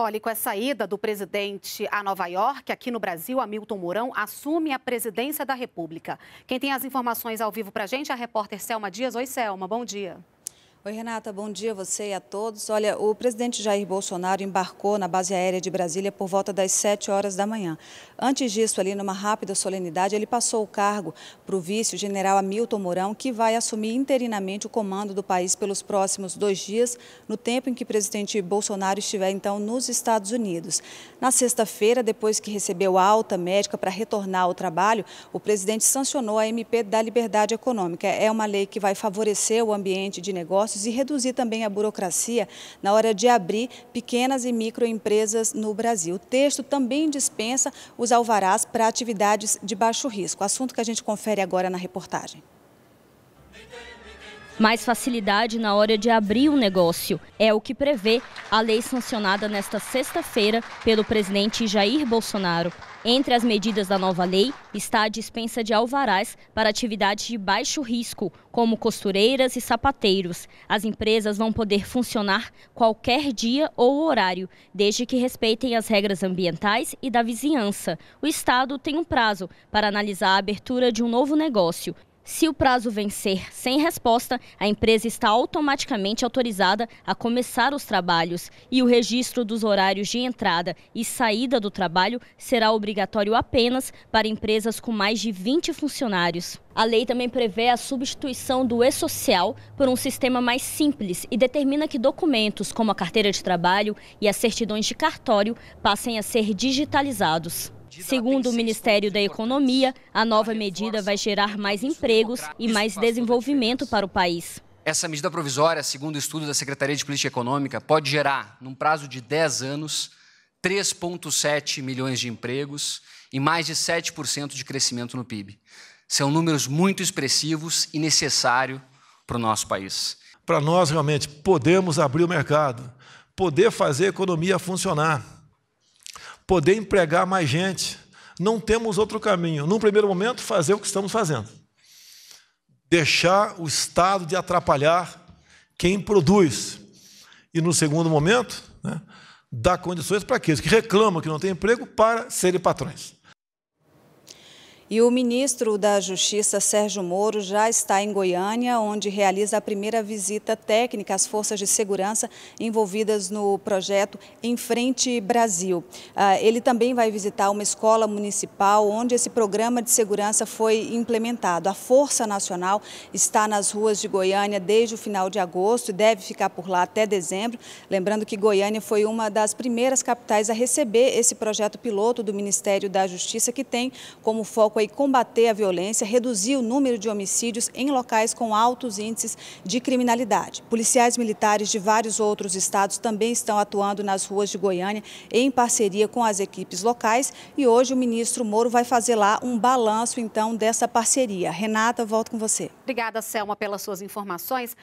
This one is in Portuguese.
Olha, com a saída do presidente a Nova York, aqui no Brasil, Hamilton Mourão assume a presidência da República. Quem tem as informações ao vivo para a gente é a repórter Selma Dias. Oi, Selma, bom dia. Oi, Renata, bom dia a você e a todos. Olha, o presidente Jair Bolsonaro embarcou na base aérea de Brasília por volta das 7 horas da manhã. Antes disso, ali numa rápida solenidade, ele passou o cargo para o vice-general Hamilton Mourão, que vai assumir interinamente o comando do país pelos próximos dois dias, no tempo em que o presidente Bolsonaro estiver, então, nos Estados Unidos. Na sexta-feira, depois que recebeu alta médica para retornar ao trabalho, o presidente sancionou a MP da Liberdade Econômica. É uma lei que vai favorecer o ambiente de negócios impostos e reduzir também a burocracia na hora de abrir pequenas e microempresas no Brasil. O texto também dispensa os alvarás para atividades de baixo risco, assunto que a gente confere agora na reportagem mais facilidade na hora de abrir o um negócio. É o que prevê a lei sancionada nesta sexta-feira pelo presidente Jair Bolsonaro. Entre as medidas da nova lei está a dispensa de alvarás para atividades de baixo risco, como costureiras e sapateiros. As empresas vão poder funcionar qualquer dia ou horário, desde que respeitem as regras ambientais e da vizinhança. O Estado tem um prazo para analisar a abertura de um novo negócio se o prazo vencer sem resposta, a empresa está automaticamente autorizada a começar os trabalhos e o registro dos horários de entrada e saída do trabalho será obrigatório apenas para empresas com mais de 20 funcionários. A lei também prevê a substituição do e-social por um sistema mais simples e determina que documentos como a carteira de trabalho e as certidões de cartório passem a ser digitalizados. Segundo o Ministério da Economia, a nova medida vai gerar mais empregos e mais desenvolvimento para o país. Essa medida provisória, segundo o estudo da Secretaria de Política Econômica, pode gerar, num prazo de 10 anos, 3,7 milhões de empregos e mais de 7% de crescimento no PIB. São números muito expressivos e necessários para o nosso país. Para nós, realmente, podemos abrir o mercado, poder fazer a economia funcionar poder empregar mais gente. Não temos outro caminho. Num primeiro momento, fazer o que estamos fazendo. Deixar o Estado de atrapalhar quem produz. E no segundo momento, né, dar condições para aqueles que reclamam que não têm emprego para serem patrões. E o ministro da Justiça, Sérgio Moro, já está em Goiânia, onde realiza a primeira visita técnica às forças de segurança envolvidas no projeto Em Frente Brasil. Ah, ele também vai visitar uma escola municipal onde esse programa de segurança foi implementado. A Força Nacional está nas ruas de Goiânia desde o final de agosto e deve ficar por lá até dezembro. Lembrando que Goiânia foi uma das primeiras capitais a receber esse projeto piloto do Ministério da Justiça, que tem como foco foco combater a violência, reduzir o número de homicídios em locais com altos índices de criminalidade. Policiais militares de vários outros estados também estão atuando nas ruas de Goiânia em parceria com as equipes locais e hoje o ministro Moro vai fazer lá um balanço então dessa parceria. Renata, volto com você. Obrigada, Selma, pelas suas informações.